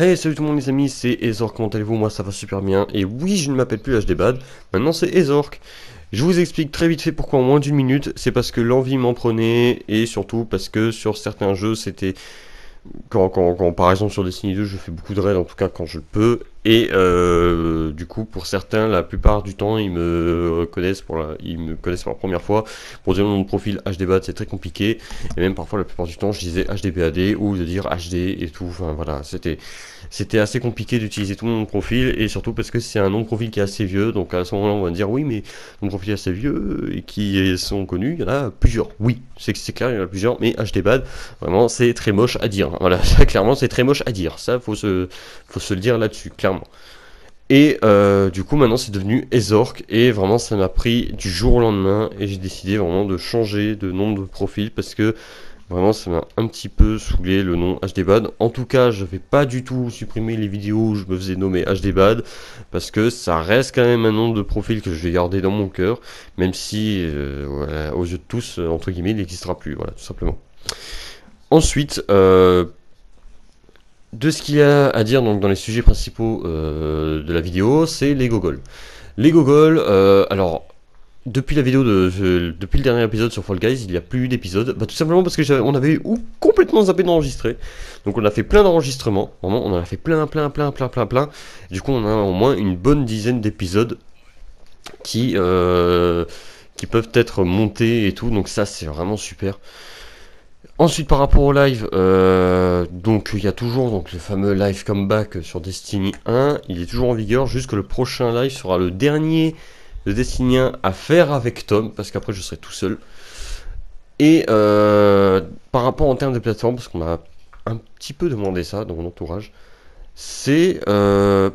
Hey salut tout le monde les amis, c'est Ezork, comment allez-vous Moi ça va super bien, et oui je ne m'appelle plus HDBad, maintenant c'est Ezork. Je vous explique très vite fait pourquoi en moins d'une minute, c'est parce que l'envie m'en prenait, et surtout parce que sur certains jeux c'était... Quand, par exemple sur Destiny 2 je fais beaucoup de raids, en tout cas quand je peux, et euh, du coup, pour certains, la plupart du temps, ils me connaissent pour la, ils me connaissent la première fois. Pour dire mon profil HDBAD, c'est très compliqué. Et même parfois, la plupart du temps, je disais HDBAD ou de dire HD et tout. Enfin voilà, c'était c'était assez compliqué d'utiliser tout mon profil et surtout parce que c'est un nom de profil qui est assez vieux. Donc à ce moment-là, on va dire oui, mais mon profil est assez vieux et qui sont connus, il y en a plusieurs. Oui, c'est c'est clair, il y en a plusieurs. Mais HDBAD, vraiment, c'est très moche à dire. Voilà, clairement, c'est très moche à dire. Ça, faut se faut se le dire là-dessus. Et euh, du coup, maintenant, c'est devenu Ezork. Et vraiment, ça m'a pris du jour au lendemain. Et j'ai décidé vraiment de changer de nom de profil parce que vraiment, ça m'a un petit peu saoulé le nom HDBAD. En tout cas, je vais pas du tout supprimer les vidéos où je me faisais nommer HDBAD parce que ça reste quand même un nom de profil que je vais garder dans mon cœur, même si, euh, aux yeux de tous, euh, entre guillemets, il n'existera plus. Voilà, tout simplement. Ensuite, euh, de ce qu'il y a à dire donc, dans les sujets principaux euh, de la vidéo, c'est les gogols. Les gogols, euh, alors, depuis la vidéo de, depuis le dernier épisode sur Fall Guys, il n'y a plus eu d'épisode, bah, tout simplement parce que on avait ou complètement zappé d'enregistrer. Donc on a fait plein d'enregistrements, vraiment, on en a fait plein, plein, plein, plein, plein, plein. Du coup, on a au moins une bonne dizaine d'épisodes qui, euh, qui peuvent être montés et tout, donc ça, c'est vraiment super. Ensuite, par rapport au live, euh, donc il y a toujours donc, le fameux live comeback sur Destiny 1. Il est toujours en vigueur, juste que le prochain live sera le dernier de Destiny 1 à faire avec Tom, parce qu'après je serai tout seul. Et euh, par rapport en termes de plateforme, parce qu'on m'a un petit peu demandé ça dans mon entourage, c'est euh,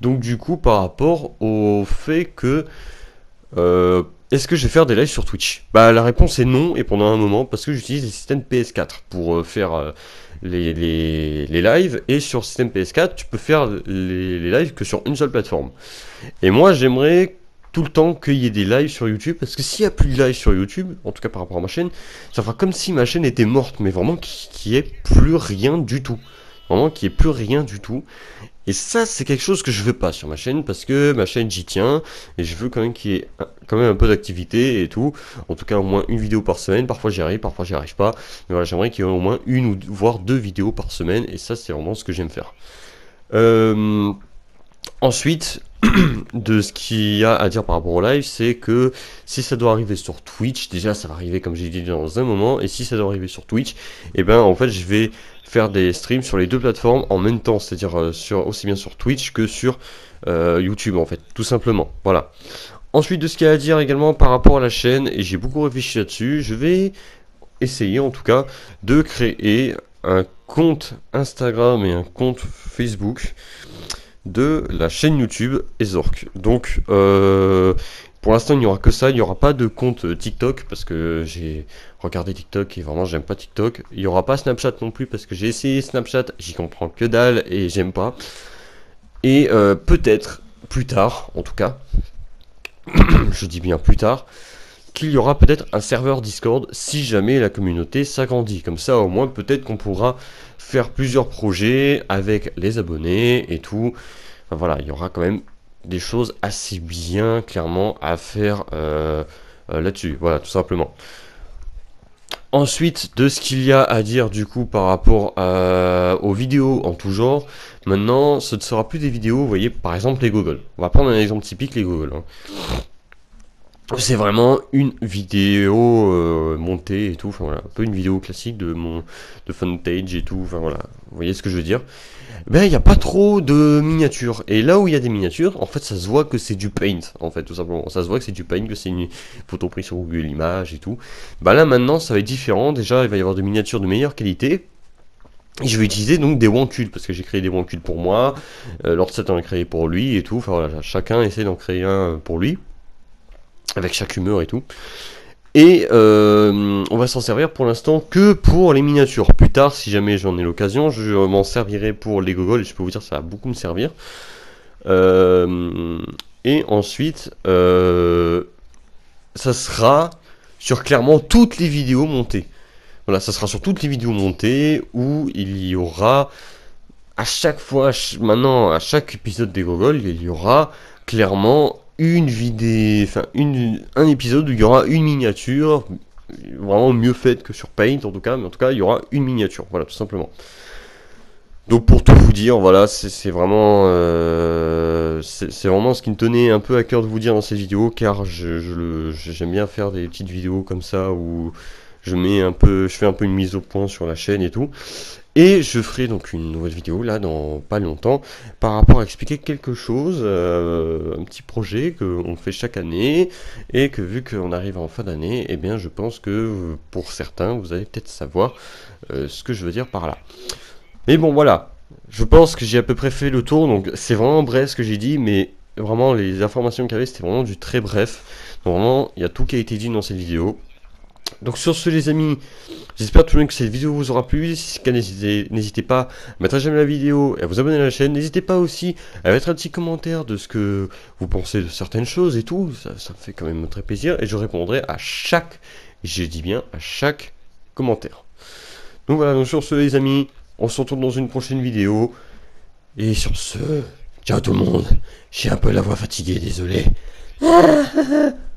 donc du coup par rapport au fait que est-ce que je vais faire des lives sur Twitch Bah la réponse est non et pendant un moment parce que j'utilise les systèmes PS4 pour euh, faire euh, les, les, lives et sur système PS4 tu peux faire les, les lives que sur une seule plateforme. Et moi j'aimerais tout le temps qu'il y ait des lives sur YouTube parce que s'il n'y a plus de lives sur YouTube, en tout cas par rapport à ma chaîne, ça fera comme si ma chaîne était morte mais vraiment qu'il n'y ait plus rien du tout. Vraiment qu'il n'y ait plus rien du tout. Et ça, c'est quelque chose que je veux pas sur ma chaîne parce que ma chaîne, j'y tiens et je veux quand même qu'il y ait quand même un peu d'activité et tout. En tout cas, au moins une vidéo par semaine. Parfois, j'y arrive, parfois, j'y arrive pas. Mais voilà, j'aimerais qu'il y ait au moins une ou voire deux vidéos par semaine et ça, c'est vraiment ce que j'aime faire. Euh, ensuite, de ce qu'il y a à dire par rapport au live, c'est que si ça doit arriver sur Twitch, déjà ça va arriver comme j'ai dit dans un moment, et si ça doit arriver sur Twitch, et eh ben en fait je vais faire des streams sur les deux plateformes en même temps, c'est-à-dire euh, sur, aussi bien sur Twitch que sur euh, YouTube en fait, tout simplement. Voilà. Ensuite de ce qu'il y a à dire également par rapport à la chaîne, et j'ai beaucoup réfléchi là-dessus, je vais essayer en tout cas de créer un compte Instagram et un compte Facebook de la chaîne YouTube Ezork. Donc euh, pour l'instant il n'y aura que ça, il n'y aura pas de compte TikTok parce que j'ai regardé TikTok et vraiment j'aime pas TikTok. Il n'y aura pas Snapchat non plus parce que j'ai essayé Snapchat, j'y comprends que dalle et j'aime pas. Et euh, peut-être plus tard, en tout cas, je dis bien plus tard, il y aura peut-être un serveur Discord si jamais la communauté s'agrandit. Comme ça, au moins, peut-être qu'on pourra faire plusieurs projets avec les abonnés et tout. voilà, il y aura quand même des choses assez bien clairement à faire euh, euh, là-dessus. Voilà, tout simplement. Ensuite, de ce qu'il y a à dire du coup par rapport euh, aux vidéos en tout genre, maintenant ce ne sera plus des vidéos, vous voyez, par exemple les Google. On va prendre un exemple typique, les Google. Hein c'est vraiment une vidéo euh, montée et tout, enfin voilà, un peu une vidéo classique de mon de Funtage et tout, enfin voilà, vous voyez ce que je veux dire. Ben il n'y a pas trop de miniatures et là où il y a des miniatures, en fait ça se voit que c'est du paint en fait tout simplement, ça se voit que c'est du paint, que c'est une photo prise sur Google Images et tout. Ben là maintenant ça va être différent, déjà il va y avoir des miniatures de meilleure qualité, et je vais utiliser donc des wancules parce que j'ai créé des wancules pour moi, euh, Lord Set en a créé pour lui et tout. Enfin voilà, chacun essaie d'en créer un pour lui avec chaque humeur et tout. Et euh, on va s'en servir pour l'instant que pour les miniatures. Plus tard, si jamais j'en ai l'occasion, je m'en servirai pour les gogoles. Je peux vous dire, que ça va beaucoup me servir. Euh, et ensuite, euh, ça sera sur clairement toutes les vidéos montées. Voilà, ça sera sur toutes les vidéos montées où il y aura à chaque fois, maintenant, à chaque épisode des gogoles, il y aura clairement une vidéo, enfin une, un épisode où il y aura une miniature, vraiment mieux faite que sur Paint en tout cas, mais en tout cas il y aura une miniature, voilà tout simplement. Donc pour tout vous dire, voilà, c'est vraiment, euh, c'est vraiment ce qui me tenait un peu à cœur de vous dire dans cette vidéo, car j'aime je, j'aime bien faire des petites vidéos comme ça où je mets un peu, je fais un peu une mise au point sur la chaîne et tout. Et je ferai donc une nouvelle vidéo là dans pas longtemps par rapport à expliquer quelque chose, euh, un petit projet qu'on fait chaque année et que vu qu'on arrive en fin d'année, et eh bien je pense que pour certains vous allez peut-être savoir euh, ce que je veux dire par là. Mais bon voilà, je pense que j'ai à peu près fait le tour, donc c'est vraiment bref ce que j'ai dit, mais vraiment les informations qu'il y avait c'était vraiment du très bref. Donc vraiment il y a tout qui a été dit dans cette vidéo. Donc sur ce les amis, j'espère tout le monde que cette vidéo vous aura plu, si c'est le cas n'hésitez pas à mettre un j'aime la vidéo et à vous abonner à la chaîne, n'hésitez pas aussi à mettre un petit commentaire de ce que vous pensez de certaines choses et tout, ça, me fait quand même très plaisir et je répondrai à chaque, je dis bien à chaque commentaire. Donc voilà, donc sur ce les amis, on se retrouve dans une prochaine vidéo, et sur ce, ciao tout le monde, j'ai un peu la voix fatiguée, désolé.